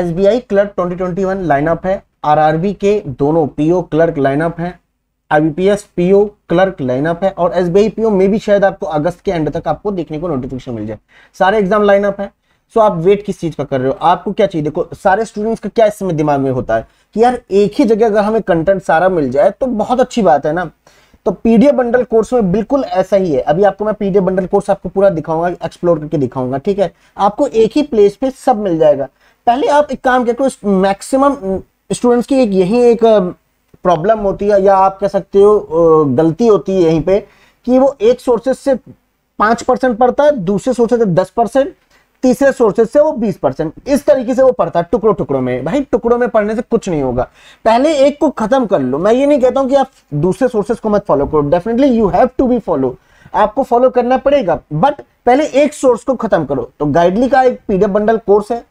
S B I clerk twenty twenty one lineup है R R B के दोनों PO or clerk lineup है I B P S P O clerk lineup है और S B आई PO में भी शायद आपको अगस्त के एंड तक आपको देखने को नोटिफिकेशन मिल जाए सारे एग्जाम लाइनअप है सो आप वेट किस चीज का कर रहे हो आपको क्या चाहिए देखो सारे स्टूडेंट्स का क्या इस समय दिमाग में होता है कि यार एक ही जगह अगर हमें कंटेंट सारा मिल जाए तो बहुत अच्छी बात है ना तो पीडीएफ बंडल कोर्स में बिल्कुल ऐसा ही है अभी आपको मैं पीडीएफ बंडल कोर्स आपको पूरा दिखाऊंगा एक्सप्लोर करके दिखाऊंगा ठीक है आपको एक ही प्लेस पे सब मिल जाएगा पहले आप एक काम किया करो मैक्सिमम स्टूडेंट्स की एक यही एक प्रॉब्लम होती है या आप कह सकते हो गलती होती है यहीं पे कि वो एक सोर्सेज से पांच परसेंट पढ़ता है दूसरे सोर्सेज से दस परसेंट तीसरे सोर्सेज से वो बीस परसेंट इस तरीके से वो पढ़ता है टुकड़ों टुकड़ों में भाई टुकड़ों में पढ़ने से कुछ नहीं होगा पहले एक को खत्म कर लो मैं ये नहीं कहता हूं कि आप दूसरे सोर्सेज को मत फॉलो करो definitely you have to be follow आपको फॉलो करना पड़ेगा बट पहले एक सोर्स को खत्म करो तो गाइडली का एक पीडीएफ बंडल कोर्स है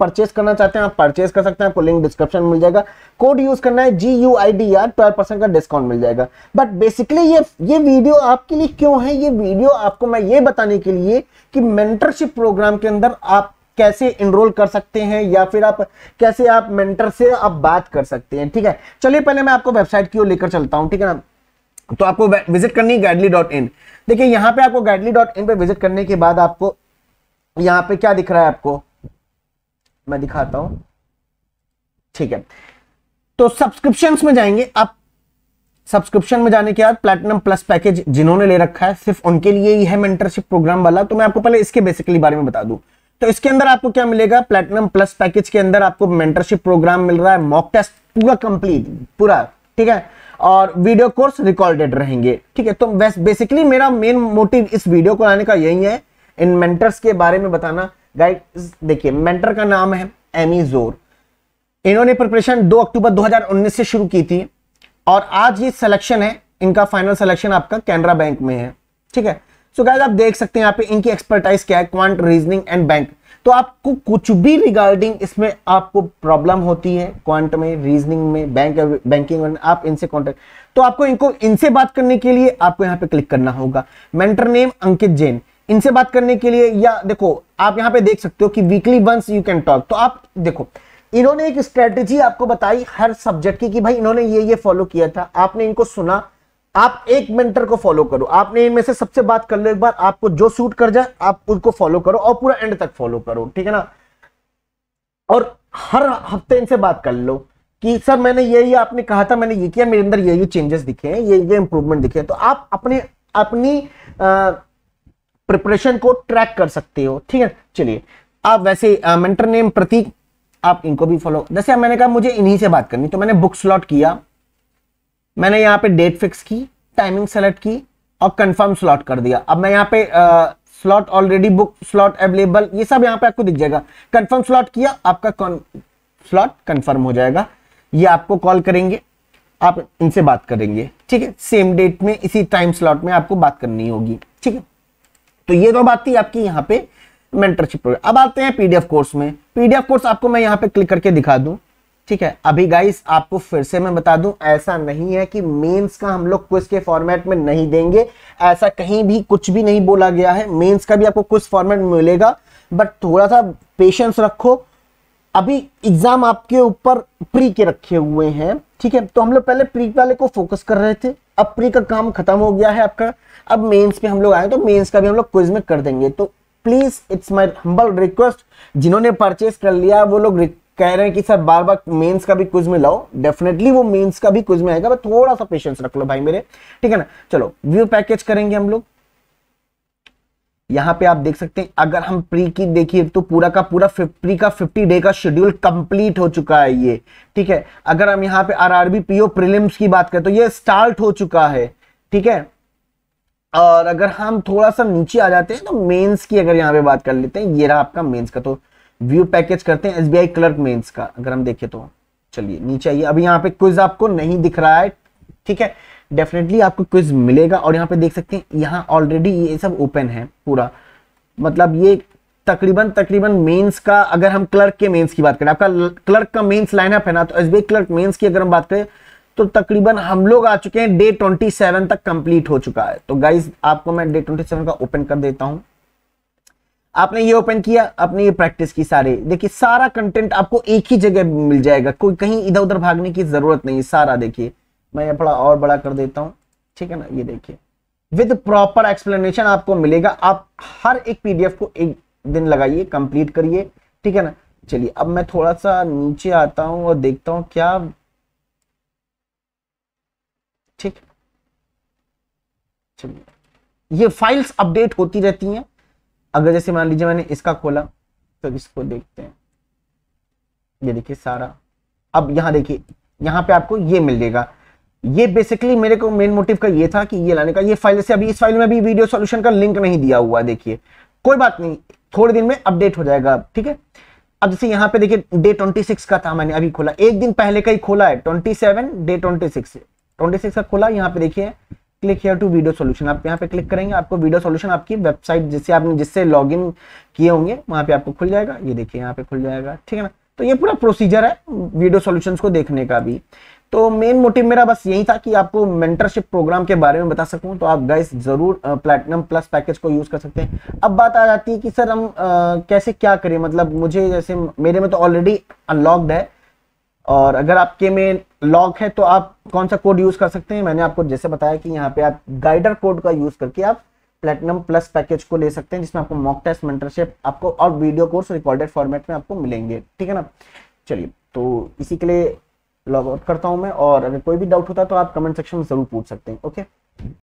परचेस करना चाहते हैं आप परचेस कर सकते हैं आपको लिंक डिस्क्रिप्शन मिल जाएगा कोड यूज करना है G U I D R twelve percent का डिस्काउंट मिल जाएगा बट बेसिकली ये ये वीडियो आपके लिए क्यों है ये वीडियो आपको मैं ये बताने के लिए कि मेंटरशिप प्रोग्राम के अंदर आप कैसे इनरोल कर सकते हैं या फिर आप कैसे आप मेंटर से आप बात कर सकते हैं ठीक है चलिए पहले मैं आपको वेबसाइट की ओर लेकर चलता हूँ ठीक है ना तो आपको विजिट करनी है गाइडली डॉट इन देखिए यहां पे आपको गाइडली डॉट इन पर विजिट करने के बाद आपको यहां पे क्या दिख रहा है आपको मैं दिखाता हूं ठीक है तो सब्सक्रिप्शन में जाएंगे आप सब्सक्रिप्शन में जाने के बाद प्लेटिनम प्लस पैकेज जिन्होंने ले रखा है सिर्फ उनके लिए ही है मेंटरशिप प्रोग्राम वाला तो मैं आपको पहले इसके बेसिकली बारे में बता दू तो इसके अंदर आपको क्या मिलेगा प्लेटिनम प्लस पैकेज के अंदर आपको मेंटरशिप प्रोग्राम मिल रहा है मॉक टेस्ट पूरा कंप्लीट पूरा ठीक है और वीडियो कोर्स रिकॉर्डेड रहेंगे ठीक है तो बेसिकली मेरा मेन मोटिव इस वीडियो को लाने का यही है इन मेंटर्स के बारे में बताना गाइड देखिए मेंटर का नाम है एमी जोर इन्होंने प्रिपरेशन 2 अक्टूबर 2019 से शुरू की थी और आज ये सिलेक्शन है इनका फाइनल सिलेक्शन आपका कैनरा बैंक में है ठीक है सो so गाइज आप देख सकते हैं यहाँ पे इनकी एक्सपर्टाइज क्या है क्वांट रीजनिंग एंड बैंक तो आपको कुछ भी रिगार्डिंग इसमें आपको प्रॉब्लम होती है क्वांट में रीजनिंग में बैंक बैंकिंग में आप इनसे कॉन्टेक्ट तो आपको इनको इनसे बात करने के लिए आपको यहाँ पे क्लिक करना होगा मेंटर नेम अंकित जैन इनसे बात करने के लिए या देखो आप यहां पे देख सकते हो कि weekly once you can talk तो आप देखो इन्होंने एक स्ट्रेटेजी आपको बताई हर सब्जेक्ट की कि भाई इन्होंने ये ये फॉलो किया था आपने इनको सुना आप एक मेंटर को फॉलो करो आपने इनमें से सबसे बात कर लो एक बार आपको जो सूट कर जाए आप उसको फॉलो करो और पूरा एंड तक फॉलो करो ठीक है ना और हर हफ्ते इनसे बात कर लो कि सर मैंने ये ये आपने कहा था मैंने ये किया मेरे अंदर ये ये चेंजेस दिखे हैं ये ये इंप्रूवमेंट दिखे हैं तो आप अपने अपनी आ, प्रिपरेशन को ट्रैक कर सकते हो ठीक है चलिए आप वैसे मेंटर नेम प्रतीक आप इनको भी फॉलो जैसे मैंने कहा मुझे इन्हीं से बात करनी तो मैंने बुक स्लॉट किया मैंने यहां पे डेट फिक्स की टाइमिंग सेलेक्ट की और कंफर्म स्लॉट कर दिया अब मैं यहां पे slot already book slot available ये सब यहां पे आपको दिख जाएगा कंफर्म स्लॉट किया आपका स्लॉट कंफर्म हो जाएगा ये आपको कॉल करेंगे आप इनसे बात करेंगे ठीक है सेम डेट में इसी टाइम स्लॉट में आपको बात करनी होगी ठीक है तो ये तो बात थी आपकी यहाँ पे मेंटरशिप प्रोग्राम अब आते हैं पीडीएफ कोर्स में पीडीएफ कोर्स आपको मैं यहाँ पे क्लिक करके दिखा दूं ठीक है अभी गाइस आपको फिर से मैं बता दूं ऐसा नहीं है कि मेंस का हम लोग क्विज के फॉर्मेट में नहीं देंगे ऐसा कहीं भी कुछ भी नहीं बोला गया है मेंस का भी आपको क्विज फॉर्मेट मिलेगा बट थोड़ा सा पेशेंस रखो अभी एग्जाम आपके ऊपर प्री के रखे हुए हैं ठीक है तो हम लोग पहले प्री वाले को फोकस कर रहे थे अब प्री का काम खत्म हो गया है आपका अब मेंस पे हम लोग आए तो मेंस का भी हम लोग क्विज में कर देंगे तो please it's my humble request जिन्होंने परचेस कर लिया वो लोग कह रहे हैं कि सर बार बार मेंस का भी क्विज में लाओ डेफिनेटली वो मेंस का भी क्विज में आएगा बट थोड़ा सा पेशेंस रख लो भाई मेरे ठीक है ना चलो व्यू पैकेज करेंगे हम लोग यहाँ पे आप देख सकते हैं अगर हम प्री की देखिए तो पूरा का पूरा प्री का 50 डे का शेड्यूल कंप्लीट हो चुका है ये ठीक है अगर हम यहाँ पे आरआरबी पीओ प्रीलिम्स की बात करें तो ये स्टार्ट हो चुका है ठीक है और अगर हम थोड़ा सा नीचे आ जाते हैं तो मेंस की अगर यहाँ पे बात कर लेते हैं ये रहा आपका मेन्स का तो व्यू पैकेज करते हैं आई क्लर्क मेन्स का अगर हम देखें तो चलिए नीचे आइए अभी यहाँ पे क्विज आपको नहीं दिख रहा है ठीक है डेफिनेटली आपको क्विज मिलेगा और यहाँ पे देख सकते हैं यहाँ ऑलरेडी ये सब ओपन है पूरा मतलब ये तकरीबन तकरीबन मेंस का अगर हम क्लर्क के मेंस की बात करें आपका क्लर्क का मेंस लाइनअप है ना तो एस क्लर्क मेंस की अगर हम बात करें तो तकरीबन हम लोग आ चुके हैं डे ट्वेंटी सेवन तक कंप्लीट हो चुका है तो गाइज आपको मैं डे ट्वेंटी सेवन का ओपन कर देता हूं आपने ये ओपन किया आपने ये प्रैक्टिस की सारे देखिए सारा कंटेंट आपको एक ही जगह मिल जाएगा कोई कहीं इधर उधर भागने की जरूरत नहीं सारा देखिए मैं ये थोड़ा और बड़ा कर देता हूँ ठीक है ना ये देखिए विद प्रॉपर एक्सप्लेनेशन आपको मिलेगा आप हर एक पीडीएफ को एक दिन लगाइए कंप्लीट करिए ठीक है ना चलिए अब मैं थोड़ा सा नीचे आता हूँ और देखता हूँ क्या ठीक चलिए ये फाइल्स अपडेट होती रहती हैं अगर जैसे मान लीजिए मैंने इसका खोला तो इसको देखते हैं ये देखिए सारा अब यहाँ देखिए यहाँ पे आपको ये मिलेगा ये बेसिकली मेरे को मेन मोटिव का ये था कि ये लाने का ये फाइल से अभी इस फाइल में अभी वीडियो सॉल्यूशन का लिंक नहीं दिया हुआ देखिए कोई बात नहीं थोड़े दिन में अपडेट हो जाएगा ठीक है अब जैसे यहाँ पे देखिए डे ट्वेंटी सिक्स का था मैंने अभी खोला एक दिन पहले का ही खोला है twenty seven day twenty six twenty six का खोला यहाँ पे देखिए click here to video solution आप यहाँ पे क्लिक करेंगे आपको वीडियो सॉल्यूशन आपकी वेबसाइट जिससे आपने जिससे लॉग इन किए होंगे वहां पे आपको खुल जाएगा ये देखिए यहाँ पे खुल जाएगा ठीक है ना तो ये पूरा प्रोसीजर है वीडियो सॉल्यूशंस को देखने का भी तो मेन मोटिव मेरा बस यही था कि आपको मेंटरशिप प्रोग्राम के बारे में बता सकूं तो आप गाइस जरूर प्लेटिनम प्लस पैकेज को यूज कर सकते हैं अब बात आ जाती है कि सर हम आ, कैसे क्या करें मतलब मुझे जैसे मेरे में तो ऑलरेडी अनलॉक्ड है और अगर आपके में लॉक है तो आप कौन सा कोड यूज कर सकते हैं मैंने आपको जैसे बताया कि यहाँ पे आप गाइडर कोड का यूज करके आप प्लेटिनम प्लस पैकेज को ले सकते हैं जिसमें आपको मॉक टेस्ट मेंटरशिप आपको और वीडियो कोर्स रिकॉर्डेड फॉर्मेट में आपको मिलेंगे ठीक है ना चलिए तो इसी के लिए लॉग आउट करता हूँ मैं और अगर कोई भी डाउट होता है तो आप कमेंट सेक्शन में ज़रूर पूछ सकते हैं ओके